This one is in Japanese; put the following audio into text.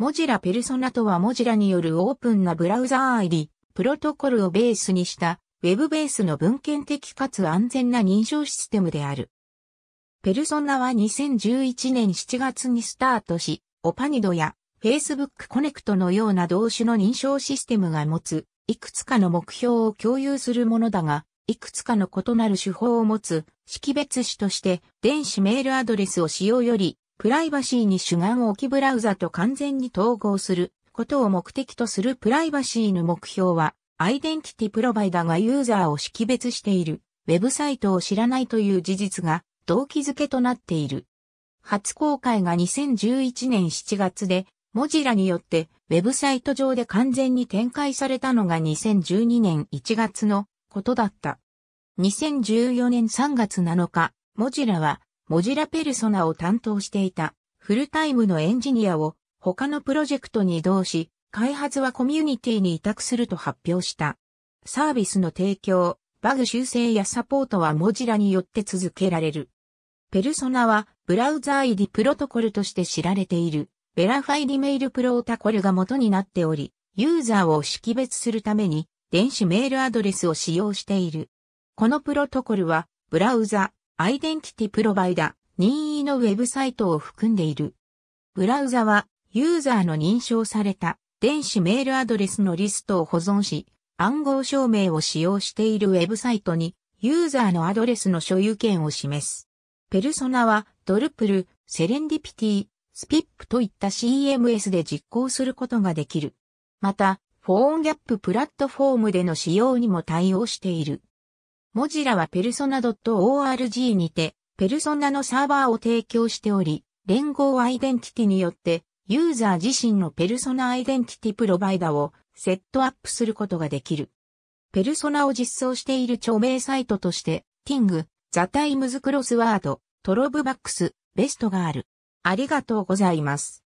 モジラペルソナとはモジラによるオープンなブラウザー入り、プロトコルをベースにした、ウェブベースの文献的かつ安全な認証システムである。ペルソナは2011年7月にスタートし、オパニドや Facebook コネクトのような同種の認証システムが持つ、いくつかの目標を共有するものだが、いくつかの異なる手法を持つ識別種として電子メールアドレスを使用よりプライバシーに主眼を置きブラウザと完全に統合することを目的とするプライバシーの目標は、アイデンティティプロバイダがユーザーを識別している、ウェブサイトを知らないという事実が動機づけとなっている。初公開が2011年7月で、モジラによってウェブサイト上で完全に展開されたのが2012年1月のことだった。2014年3月7日、モジラはモジラペルソナを担当していたフルタイムのエンジニアを他のプロジェクトに移動し、開発はコミュニティに委託すると発表した。サービスの提供、バグ修正やサポートはモジラによって続けられる。ペルソナはブラウザー ID プロトコルとして知られているベラファイリメールプロトコルが元になっており、ユーザーを識別するために電子メールアドレスを使用している。このプロトコルはブラウザ、アイデンティティプロバイダ、任意のウェブサイトを含んでいる。ブラウザは、ユーザーの認証された電子メールアドレスのリストを保存し、暗号証明を使用しているウェブサイトに、ユーザーのアドレスの所有権を示す。ペルソナは、ドルプル、セレンディピティ、スピップといった CMS で実行することができる。また、フォーンギャッププラットフォームでの使用にも対応している。モジラはペルソナ .org にて、ペルソナのサーバーを提供しており、連合アイデンティティによって、ユーザー自身のペルソナアイデンティティプロバイダをセットアップすることができる。ペルソナを実装している著名サイトとして、Ting、ザタイムズクロスワード、トロブバックス、ベストがある。ありがとうございます。